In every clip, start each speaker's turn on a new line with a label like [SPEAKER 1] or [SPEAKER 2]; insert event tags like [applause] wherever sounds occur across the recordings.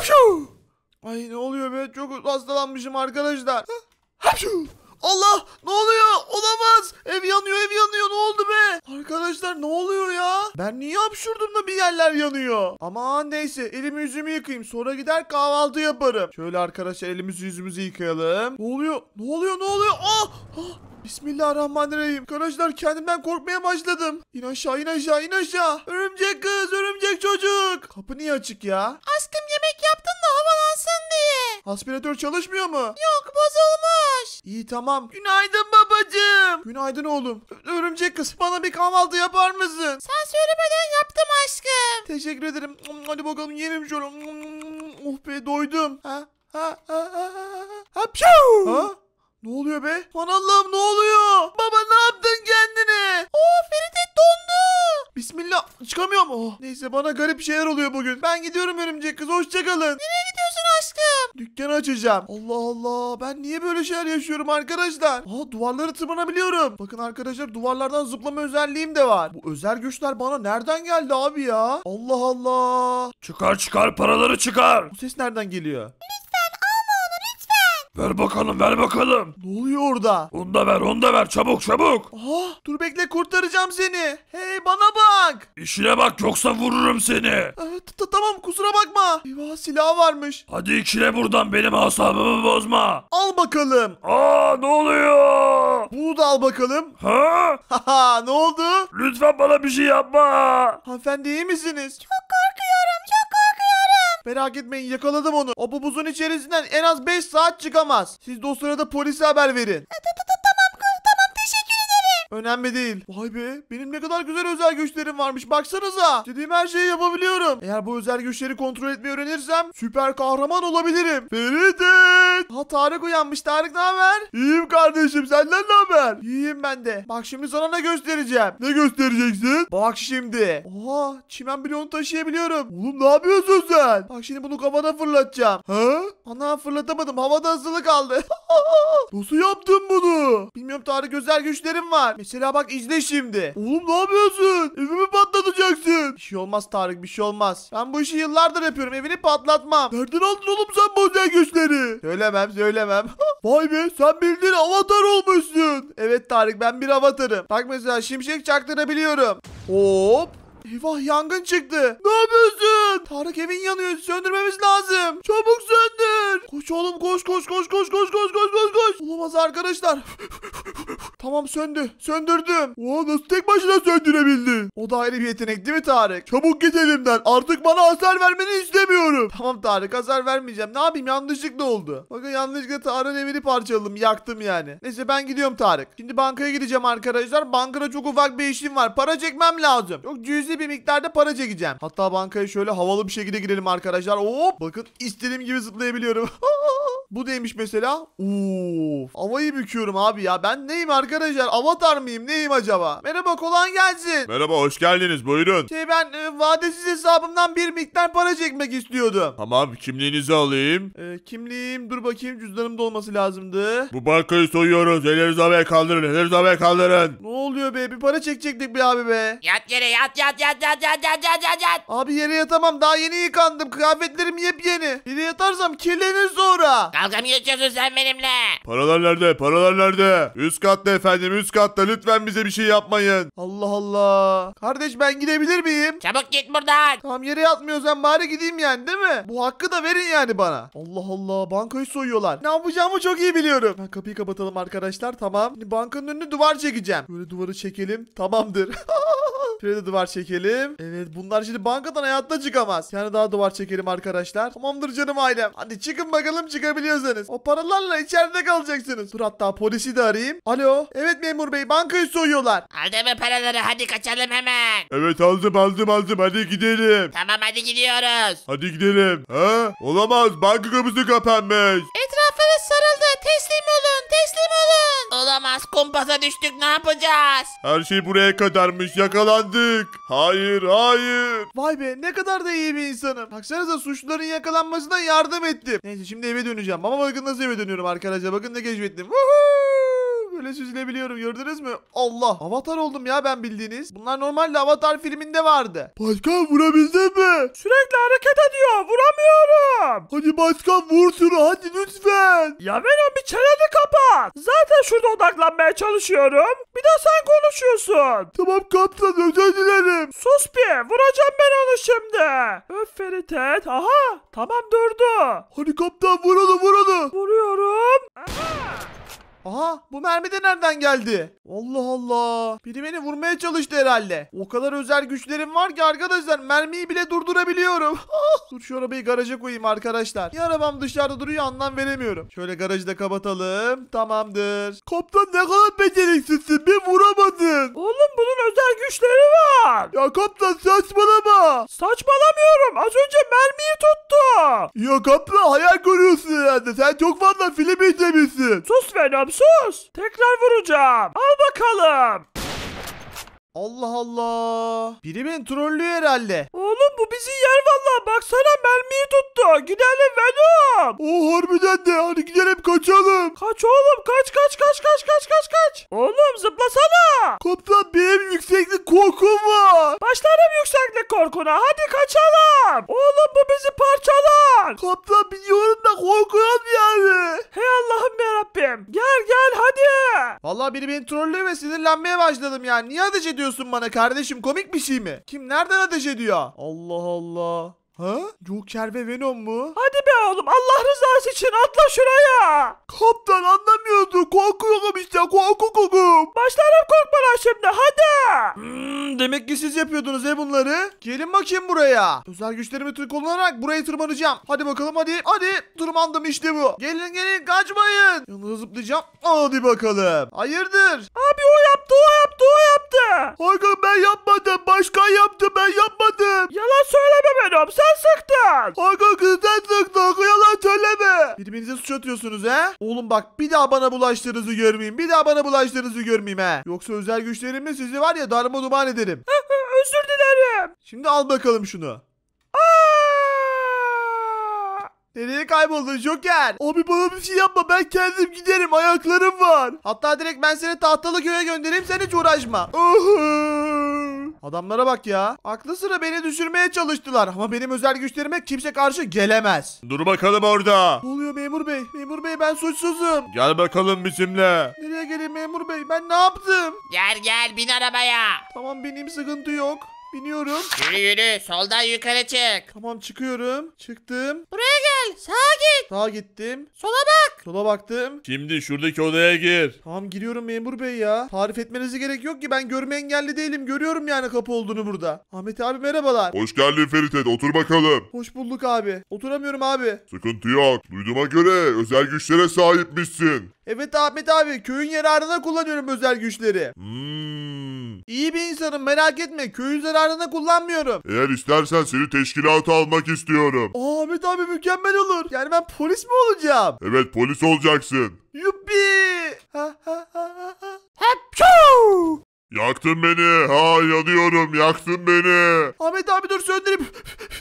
[SPEAKER 1] Hapşu. Ay ne oluyor be? Çok hastalanmışım arkadaşlar. Hapşu. Allah ne oluyor? Olamaz. Ev yanıyor ev yanıyor ne oldu be? Arkadaşlar ne oluyor ya? Ben niye hapşurdum da bir yerler yanıyor? Aman neyse elimi yüzümü yıkayayım sonra gider kahvaltı yaparım. Şöyle arkadaşlar elimizi yüzümüzü yıkayalım. Ne oluyor? Ne oluyor? Ne oluyor? Ah! ah! Bismillahirrahmanirrahim. Arkadaşlar kendimden korkmaya başladım. İn aşağı in aşağı in aşağı. Örümcek kız örümcek çocuk. Kapı niye açık ya? Aşkım yemek Aspiratör çalışmıyor mu? Yok bozulmuş. İyi tamam. Günaydın babacığım. Günaydın oğlum. Örümcek kız bana bir kahvaltı yapar mısın? Sen söylemeden yaptım aşkım. Teşekkür ederim. Hadi bakalım yiyelim şöyle. Oh be doydum. Ha? Ha? Ha? Ha? Ha? Ha? Piu! Ha? Ne oluyor be? Aman Allah'ım ne oluyor? Baba ne yaptın kendine? Oh Feride dondu. Bismillah çıkamıyorum. Oh. Neyse bana garip şeyler oluyor bugün. Ben gidiyorum örümcek kız hoşçakalın. Nereye gidiyorsun? Dükkanı açacağım. Allah Allah ben niye böyle şeyler yaşıyorum arkadaşlar? Aa duvarları tırmanabiliyorum. Bakın arkadaşlar duvarlardan zıplama özelliğim de var. Bu özel güçler bana nereden geldi abi ya? Allah Allah. Çıkar çıkar paraları çıkar. Bu ses nereden geliyor? Ne Ver bakalım ver bakalım. Ne oluyor orada? Onu da ver onu da ver çabuk çabuk. Aha dur bekle kurtaracağım seni. Hey bana bak. İşine bak yoksa vururum seni. Evet ah, tamam kusura bakma. Eyvah silah varmış. Hadi ikile buradan benim asabımı bozma. Al bakalım. Aa ne oluyor? Bunu da al bakalım. Ha? [laughs] Haha ne oldu? Lütfen bana bir şey yapma. Hanımefendi iyi misiniz? Çok Merak etmeyin yakaladım onu. O bu buzun içerisinden en az 5 saat çıkamaz. Siz de o sırada polise haber verin. Önemli değil. Vay be benim ne kadar güzel özel güçlerim varmış baksanıza. Dediğim her şeyi yapabiliyorum. Eğer bu özel güçleri kontrol etmeyi öğrenirsem süper kahraman olabilirim. Feride! Evet. Ha Tarık uyanmış. Tarık ne haber? İyiyim kardeşim. Senden ne haber? İyiyim ben de. Bak şimdi sana ne göstereceğim. Ne göstereceksin? Bak şimdi. Oha çimen bloğunu taşıyabiliyorum. Oğlum ne yapıyorsun sen? Bak şimdi bunu kafana fırlatacağım. Ha? Ana fırlatamadım. Havada hızlı kaldı. [laughs] Nasıl yaptın bunu? Bilmiyorum Tarık özel güçlerim var. Mesela bak izle şimdi. Oğlum ne yapıyorsun? Evimi patlatacaksın. Bir şey olmaz Tarık bir şey olmaz. Ben bu işi yıllardır yapıyorum. Evini patlatmam. Nereden aldın oğlum sen bu özel güçleri? Söyle söylemem söylemem. [laughs] Vay be sen bildiğin avatar olmuşsun. Evet Tarık ben bir avatarım. Bak mesela şimşek çaktırabiliyorum. Hop. Eyvah yangın çıktı. Ne yapıyorsun? Tarık evin yanıyor. Söndürmemiz lazım. Çabuk söndür. Koş oğlum koş koş koş koş koş koş koş koş söndürmüş. Olamaz arkadaşlar. Tamam söndü. Söndürdüm. Oo nasıl tek başına söndürebildin? O da ayrı bir yetenek değil mi Tarık? Çabuk git evimden. Artık bana hasar vermeni istemiyorum. [laughs] Tamam Tarık hasar vermeyeceğim. Ne yapayım yanlışlıkla oldu. Bakın yanlışlıkla Tarık'ın evini parçaladım. Yaktım yani. Neyse ben gidiyorum Tarık. Şimdi bankaya gideceğim arkadaşlar. Bankada çok ufak bir işim var. Para çekmem lazım. Çok cüzi bir miktarda para çekeceğim. Hatta bankaya şöyle havalı bir şekilde girelim arkadaşlar. Hop. Bakın istediğim gibi zıplayabiliyorum. [laughs] Bu neymiş mesela? Uf. Havayı büküyorum abi ya. Ben neyim arkadaşlar? Avatar mıyım? Neyim acaba? Merhaba kolan gelsin. Merhaba
[SPEAKER 2] hoş geldiniz buyurun.
[SPEAKER 1] Şey ben e, vadesiz hesabımdan bir miktar para çekmek istiyordum.
[SPEAKER 2] Tamam kimliğinizi alayım.
[SPEAKER 1] E, kimliğim dur bakayım cüzdanımda olması lazımdı.
[SPEAKER 2] Bu bankayı soyuyoruz. Ellerinizi havaya kaldırın. Ellerinizi havaya kaldırın.
[SPEAKER 1] Ne oluyor be? Bir para çekecektik bir abi be. Yat yere yat yat yat yat yat yat yat yat yat. Abi yere yatamam. Daha yeni yıkandım. Kıyafetlerim yepyeni. Yere yatarsam kirlenir sonra. Dalga mı sen benimle?
[SPEAKER 2] Paralar nerede? Paralar nerede? Üst katta efendim üst katta lütfen bize bir şey yapmayın.
[SPEAKER 1] Allah Allah. Kardeş ben gidebilir miyim? Çabuk git buradan. Tam yere yatmıyor sen bari gideyim yani değil mi? Bu hakkı da verin yani bana. Allah Allah bankayı soyuyorlar. Ne yapacağımı çok iyi biliyorum. Ben kapıyı kapatalım arkadaşlar tamam. Şimdi bankanın önüne duvar çekeceğim. Böyle duvarı çekelim tamamdır. [laughs] Şuraya duvar çekelim. Evet bunlar şimdi bankadan hayatta çıkamaz. Yani daha duvar çekelim arkadaşlar. Tamamdır canım ailem. Hadi çıkın bakalım çıkabiliyorsanız. O paralarla içeride kalacaksınız. Dur hatta polisi de arayayım. Alo. Evet memur bey bankayı soyuyorlar. Aldığımı paraları hadi kaçalım hemen.
[SPEAKER 2] Evet aldım aldım aldım hadi gidelim.
[SPEAKER 1] Tamam hadi gidiyoruz.
[SPEAKER 2] Hadi gidelim. Ha? Olamaz banka kapısı kapanmış.
[SPEAKER 1] Etraf Onlara sarıldı. Teslim olun. Teslim olun. Olamaz. Kumpasa düştük. Ne yapacağız? Her şey buraya kadarmış. Yakalandık. Hayır hayır. Vay be ne kadar da iyi bir insanım. Baksanıza suçluların yakalanmasına yardım ettim. Neyse şimdi eve döneceğim. Ama bakın nasıl eve dönüyorum arkadaşlar. Bakın ne keşfettim. Woohoo! Böyle süzülebiliyorum gördünüz mü? Allah avatar oldum ya ben bildiğiniz. Bunlar normalde avatar filminde vardı. Başkan vurabildin mi? Sürekli hareket ediyor vuramıyorum. Hadi başkan vur şunu hadi lütfen. Ya Venom bir çeneni kapat. Zaten şurada odaklanmaya çalışıyorum. Bir de sen konuşuyorsun. Tamam kaptan özür dilerim. Sus bir vuracağım ben onu şimdi. Öf Ferit Aha tamam durdu. Hadi kaptan vur onu Vuruyorum. Aha. Aha bu mermi de nereden geldi? Allah Allah. Biri beni vurmaya çalıştı herhalde. O kadar özel güçlerim var ki arkadaşlar mermiyi bile durdurabiliyorum. [laughs] Ah! Dur şu arabayı garaja koyayım arkadaşlar. Ya arabam dışarıda duruyor anlam veremiyorum. Şöyle garajı da kapatalım. Tamamdır. Kaptan ne kadar beceriksizsin. Bir vuramadın. Oğlum bunun özel güçleri var. Ya kaptan saçmalama. Saçmalamıyorum. Az önce mermiyi tuttu. Ya kaptan hayal görüyorsun herhalde. Sen çok fazla film izlemişsin. Sus Venom oğlum sus. Tekrar vuracağım. Al bakalım. Allah Allah. Birimin beni trollüyor herhalde. Oğlum bu bizi yer valla. Baksana mermiyi tuttu. Gidelim Venom. O harbiden de. Hadi gidelim kaçalım. Kaç oğlum kaç kaç kaç kaç kaç kaç kaç. Oğlum zıplasana. Kaptan benim yükseklik korkum var. Başlarım yükseklik korkuna. Hadi kaçalım. Oğlum! Oğlum bu bizi parçalar! Kaptan biliyorum da korkuyorum yani. Hey Allah'ım yarabbim! Gel gel hadi! Vallahi biri beni trollüyor ve sinirlenmeye başladım yani. Niye ateş ediyorsun bana kardeşim? Komik bir şey mi? Kim nereden ateş ediyor? Allah Allah. Ha? Joker ve Venom mu? Hadi be oğlum Allah rızası için atla şuraya. Kaptan anlamıyordu. Korkuyorum işte kokum Başlarım korkmalar şimdi hadi. Hmm, demek ki siz yapıyordunuz he bunları. Gelin bakayım buraya. Özel güçlerimi Türk kullanarak buraya tırmanacağım. Hadi bakalım hadi. Hadi tırmandım işte bu. Gelin gelin kaçmayın. Yanına zıplayacağım. Hadi bakalım. Hayırdır? Abi o yaptı o yaptı o yaptı. Hayır ben yapmadım. Başka yap bak bir daha bana bulaştığınızı görmeyeyim. Bir daha bana bulaştığınızı görmeyeyim he. Yoksa özel güçlerimle sizi var ya darma duman ederim. Özür dilerim. Şimdi al bakalım şunu. Nereye kayboldun Joker? Abi bana bir şey yapma ben kendim giderim ayaklarım var. Hatta direkt ben seni tahtalı köye göndereyim sen hiç uğraşma. Adamlara bak ya. Aklı sıra beni düşürmeye çalıştılar. Ama benim özel güçlerime kimse karşı gelemez.
[SPEAKER 2] Dur bakalım orada. Ne
[SPEAKER 1] oluyor memur bey? Memur bey ben suçsuzum.
[SPEAKER 2] Gel bakalım bizimle.
[SPEAKER 1] Nereye geleyim memur bey? Ben ne yaptım? Gel gel bin arabaya. Tamam benim sıkıntı yok. Biniyorum. Yürü yürü soldan yukarı çık. Tamam çıkıyorum. Çıktım. Buraya gel. Sağa git. Sağa gittim. Sola bak. Sola baktım. Şimdi şuradaki odaya gir. Tamam giriyorum memur bey ya. Tarif etmenize gerek yok ki ben görme engelli değilim. Görüyorum yani kapı olduğunu burada. Ahmet abi merhabalar.
[SPEAKER 2] Hoş geldin Feritet otur bakalım.
[SPEAKER 1] Hoş bulduk abi. Oturamıyorum abi.
[SPEAKER 2] Sıkıntı yok. Duyduğuma göre özel güçlere sahipmişsin.
[SPEAKER 1] Evet Ahmet abi köyün yararına kullanıyorum özel güçleri. Hmm. İyi bir insanım merak etme köyün zararına kullanmıyorum.
[SPEAKER 2] Eğer istersen seni teşkilata almak istiyorum.
[SPEAKER 1] Aa, Ahmet abi mükemmel olur. Yani ben polis mi olacağım?
[SPEAKER 2] Evet polis olacaksın.
[SPEAKER 1] Yuppi. Ha
[SPEAKER 2] Yaktın beni. Ha yanıyorum. Yaktın beni.
[SPEAKER 1] Ahmet abi dur söndüreyim.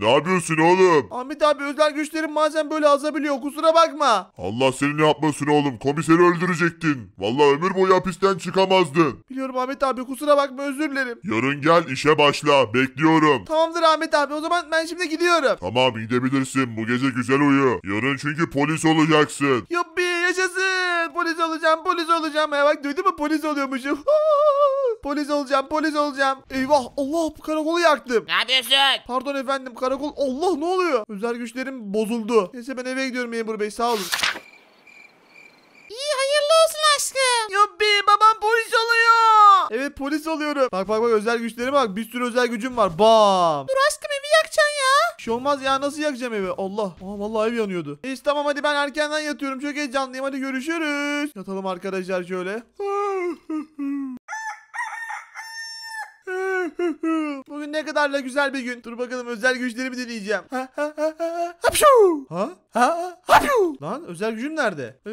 [SPEAKER 2] Ne yapıyorsun oğlum?
[SPEAKER 1] Ahmet abi özel güçlerim bazen böyle azabiliyor. Kusura bakma.
[SPEAKER 2] Allah senin yapmasın oğlum. Komiseri öldürecektin. Vallahi ömür boyu hapisten çıkamazdın.
[SPEAKER 1] Biliyorum Ahmet abi kusura bakma özür dilerim.
[SPEAKER 2] Yarın gel işe başla. Bekliyorum.
[SPEAKER 1] Tamamdır Ahmet abi o zaman ben şimdi gidiyorum.
[SPEAKER 2] Tamam gidebilirsin. Bu gece güzel uyu. Yarın çünkü polis olacaksın.
[SPEAKER 1] Yuppi yaşasın. Polis olacağım polis olacağım. Ya bak duydun mu polis oluyormuşum. [laughs] polis olacağım polis olacağım. Eyvah Allah bu karakolu yaktım. Ne yapıyorsun? Pardon efendim karakol. Allah ne oluyor? Özel güçlerim bozuldu. Neyse ben eve gidiyorum memur bey sağ olun. İyi hayırlı olsun aşkım. Yuppi babam polis oluyor. Evet polis oluyorum. Bak bak bak özel güçlere bak. Bir sürü özel gücüm var. Bam. Dur aşkım şey olmaz ya nasıl yakacağım evi? Allah. Aa, vallahi ev yanıyordu. Neyse tamam hadi ben erkenden yatıyorum. Çok heyecanlıyım. Hadi görüşürüz. Yatalım arkadaşlar şöyle. [laughs] [laughs] Bugün ne kadar da güzel bir gün. Dur bakalım özel güçlerimi deneyeceğim. Ha ha ha ha. Hapşu. Ha? Ha? Hapşu. Lan özel gücüm nerede? Ee,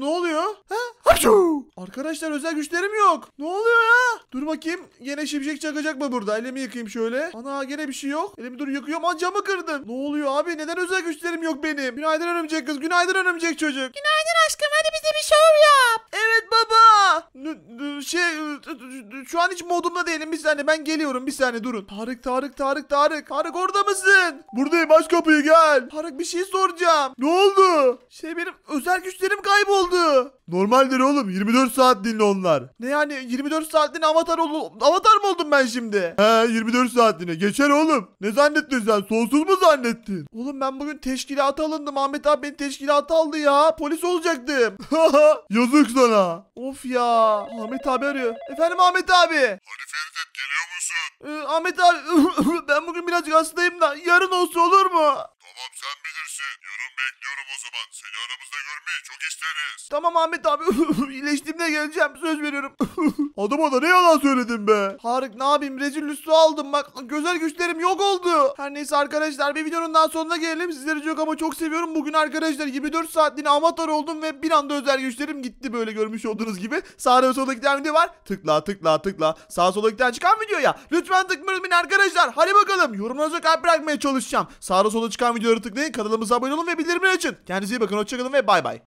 [SPEAKER 1] ne oluyor? Ha? Hapşu. Arkadaşlar özel güçlerim yok. Ne oluyor ya? Dur bakayım. Gene şimşek çakacak mı burada? Elimi yıkayayım şöyle. Ana gene bir şey yok. Elimi dur yıkıyorum. An camı kırdım. Ne oluyor abi? Neden özel güçlerim yok benim? Günaydın örümcek kız. Günaydın örümcek çocuk. Günaydın aşkım. Hadi bize bir şov yap. Evet baba. Şey şu an hiç modumda değilim. Bir saniye ben geliyorum Geliyorum bir saniye durun. Tarık Tarık Tarık Tarık. Tarık orada mısın? Buradayım aç kapıyı gel. Tarık bir şey soracağım. Ne oldu? Şey benim özel güçlerim kayboldu. Normaldir oğlum 24 saat dinle onlar. Ne yani 24 saatliğine avatar ol avatar mı oldum ben şimdi? He 24 saatliğine geçer oğlum. Ne zannettin sen sonsuz mu zannettin? Oğlum ben bugün teşkilata alındım Ahmet abi beni teşkilata aldı ya polis olacaktım. [laughs] Yazık sana. Of ya Ahmet abi arıyor. Efendim Ahmet abi. Harife misin? Ee, Ahmet abi [laughs] ben bugün birazcık hastayım da yarın olsa olur mu? Çok isteriz. Tamam Ahmet abi [laughs] iyileştiğimde geleceğim söz veriyorum. [laughs] Adama da ne yalan söyledin be. Harik, ne yapayım rezil üstü aldım bak gözel güçlerim yok oldu. Her neyse arkadaşlar bir videonun daha sonuna gelelim. Sizleri çok ama çok seviyorum. Bugün arkadaşlar 24 saatliğine avatar oldum ve bir anda özel güçlerim gitti böyle görmüş olduğunuz gibi. Sağda ve solda giden video var. Tıkla tıkla tıkla. Sağ sola giden çıkan video ya. Lütfen tıklayın arkadaşlar. Hadi bakalım yorumlarınıza kalp bırakmaya çalışacağım. Sağda solda çıkan videoları tıklayın. Kanalımıza abone olun ve bildirimleri açın. Kendinize iyi bakın. Hoşçakalın ve bay bay.